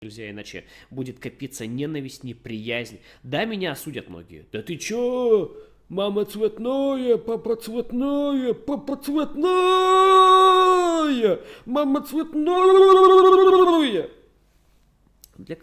Друзья, иначе будет копиться ненависть, неприязнь. Да, меня осудят многие. Да ты чё? Мама цветная, папа цветная, папа цветная, мама цветная. Для